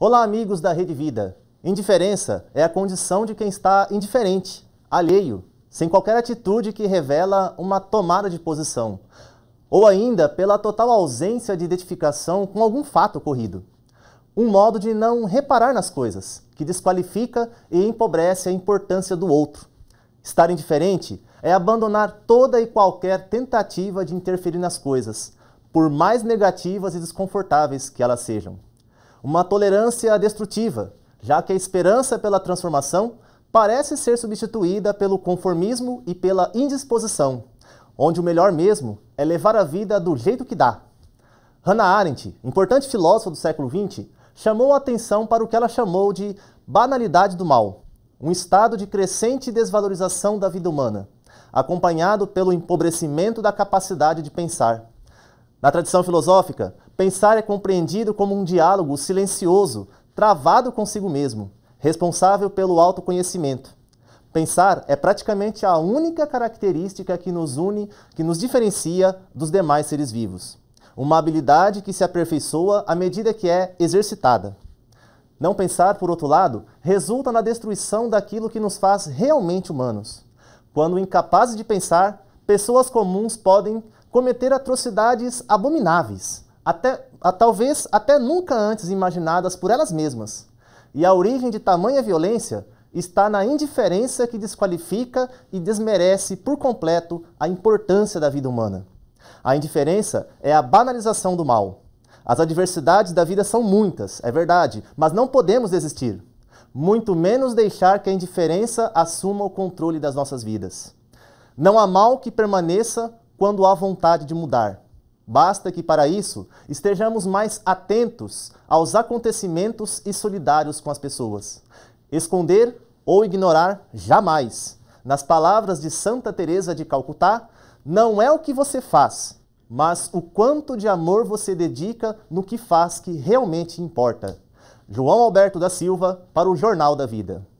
Olá, amigos da Rede Vida. Indiferença é a condição de quem está indiferente, alheio, sem qualquer atitude que revela uma tomada de posição, ou ainda pela total ausência de identificação com algum fato ocorrido. Um modo de não reparar nas coisas, que desqualifica e empobrece a importância do outro. Estar indiferente é abandonar toda e qualquer tentativa de interferir nas coisas, por mais negativas e desconfortáveis que elas sejam uma tolerância destrutiva, já que a esperança pela transformação parece ser substituída pelo conformismo e pela indisposição, onde o melhor mesmo é levar a vida do jeito que dá. Hannah Arendt, importante filósofa do século XX, chamou a atenção para o que ela chamou de banalidade do mal, um estado de crescente desvalorização da vida humana, acompanhado pelo empobrecimento da capacidade de pensar. Na tradição filosófica, Pensar é compreendido como um diálogo silencioso, travado consigo mesmo, responsável pelo autoconhecimento. Pensar é praticamente a única característica que nos une, que nos diferencia dos demais seres vivos. Uma habilidade que se aperfeiçoa à medida que é exercitada. Não pensar, por outro lado, resulta na destruição daquilo que nos faz realmente humanos. Quando incapazes de pensar, pessoas comuns podem cometer atrocidades abomináveis até, a, talvez até nunca antes imaginadas por elas mesmas. E a origem de tamanha violência está na indiferença que desqualifica e desmerece por completo a importância da vida humana. A indiferença é a banalização do mal. As adversidades da vida são muitas, é verdade, mas não podemos desistir. Muito menos deixar que a indiferença assuma o controle das nossas vidas. Não há mal que permaneça quando há vontade de mudar. Basta que, para isso, estejamos mais atentos aos acontecimentos e solidários com as pessoas. Esconder ou ignorar jamais. Nas palavras de Santa Teresa de Calcutá, não é o que você faz, mas o quanto de amor você dedica no que faz que realmente importa. João Alberto da Silva para o Jornal da Vida.